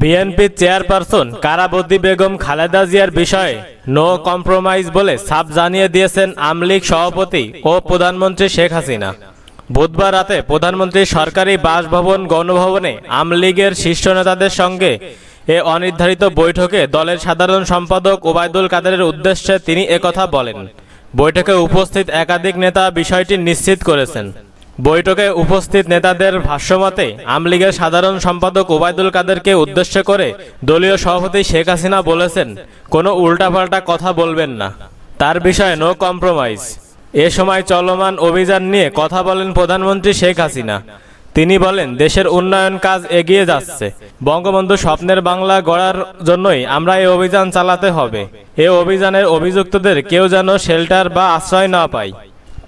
BNP chairperson কারাবদ্দি বেগম খালেদা জিয়ার বিষয়ে নো কম্প্রোমাইজ বলে সাপ জানিয়ে দিয়েছেন আমলিগ সভাপতি ও প্রধানমন্ত্রী শেখ হাসিনা বুধবার রাতে প্রধানমন্ত্রী সরকারি বাসভবন গণভবনে আমলিগের শীর্ষ নেতাদের সঙ্গে এ অনির্ধারিত বৈঠকে দলের সাধারণ সম্পাদক ওবায়দুল কাদেরের উদ্দেশ্যে তিনি একথা বলেন বৈঠকে উপস্থিত একাধিক নেতা বিষয়টি নিশ্চিত করেছেন বৈঠকে উপস্থিত নেতাদের ভাষ্যমতে আমলীগের সাধারণ সম্পাদক ওবায়দুল কাদেরকে উদ্দেশ্য করে দলীয় সভাপতি শেখ হাসিনা বলেছেন কোনো উল্টাপাল্টা কথা বলবেন না তার বিষয়ে নো কম্প্রোমাইজ এ সময় চলমান অভিযান নিয়ে কথা বলেন প্রধানমন্ত্রী শেখ হাসিনা তিনি বলেন দেশের উন্নয়ন কাজ এগিয়ে যাচ্ছে বঙ্গবন্ধু স্বপ্নের বাংলা গড়ার জন্যই আমরা এই অভিযান চালাতে হবে এ অভিযানের অভিযুক্তদের কেউ যেন শেল্টার বা আশ্রয় না পায়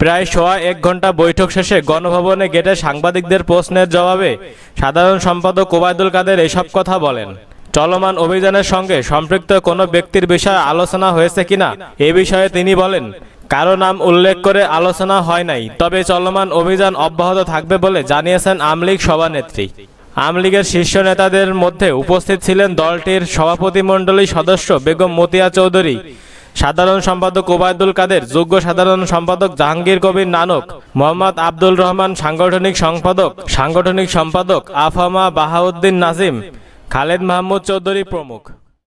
প্রায় সোয়া এক ঘন্টা বৈঠক শেষে গণভবনে গেটে সাংবাদিকদের প্রশ্নের জবাবে সাধারণ সম্পাদক ওবায়দুল কাদের এসব কথা বলেন চলমান অভিযানের সঙ্গে সম্পৃক্ত কোনো ব্যক্তির বিষয়ে আলোচনা হয়েছে কিনা এ বিষয়ে তিনি বলেন কারো নাম উল্লেখ করে আলোচনা হয় নাই তবে চলমান অভিযান অব্যাহত থাকবে বলে জানিয়েছেন আমলিগ সভানেত্রী আমলিগের শীর্ষ নেতাদের মধ্যে উপস্থিত ছিলেন দলটির সভাপতিমণ্ডলী সদস্য বেগম মতিয়া চৌধুরী সাধারণ সম্পাদক ওবায়দুল কাদের যোগ্য সাধারণ সম্পাদক জাহাঙ্গীর কবির নানক মোহাম্মদ আব্দুল রহমান সাংগঠনিক সম্পাদক সাংগঠনিক সম্পাদক আফামা বাহাউদ্দিন নাজিম খালেদ মাহমুদ চৌধুরী প্রমুখ